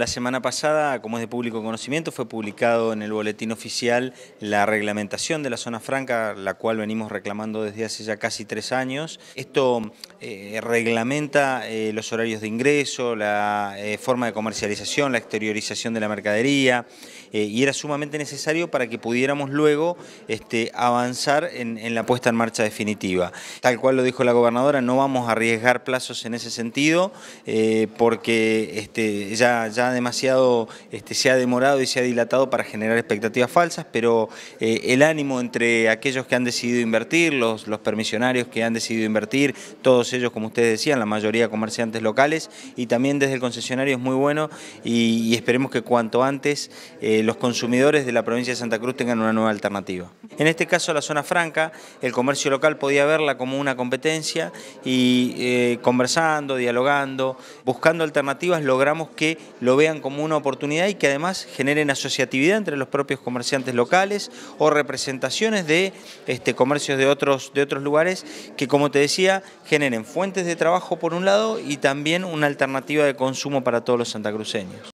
La semana pasada, como es de público conocimiento, fue publicado en el boletín oficial la reglamentación de la zona franca, la cual venimos reclamando desde hace ya casi tres años. Esto eh, reglamenta eh, los horarios de ingreso, la eh, forma de comercialización, la exteriorización de la mercadería y era sumamente necesario para que pudiéramos luego este, avanzar en, la puesta en marcha definitiva. Tal cual lo dijo la gobernadora, no vamos a arriesgar plazos en ese sentido porque este, ya, ya demasiado, este, se ha demorado y se ha dilatado para generar expectativas falsas, pero eh, el ánimo entre aquellos que han decidido invertir, los, los permisionarios que han decidido invertir, todos ellos, como ustedes decían, la mayoría comerciantes locales, y también desde el concesionario es muy bueno y, esperemos que cuanto antes eh, los consumidores de la provincia de Santa Cruz tengan una nueva alternativa. En este caso la zona franca, el comercio local podía verla como una competencia y eh, conversando, dialogando, buscando alternativas, logramos que lo vean como una oportunidad y que además generen asociatividad entre los propios comerciantes locales o representaciones de este, comercios de otros, de otros lugares que, como te decía, generen fuentes de trabajo por un lado y también una alternativa de consumo para todos los santacruceños.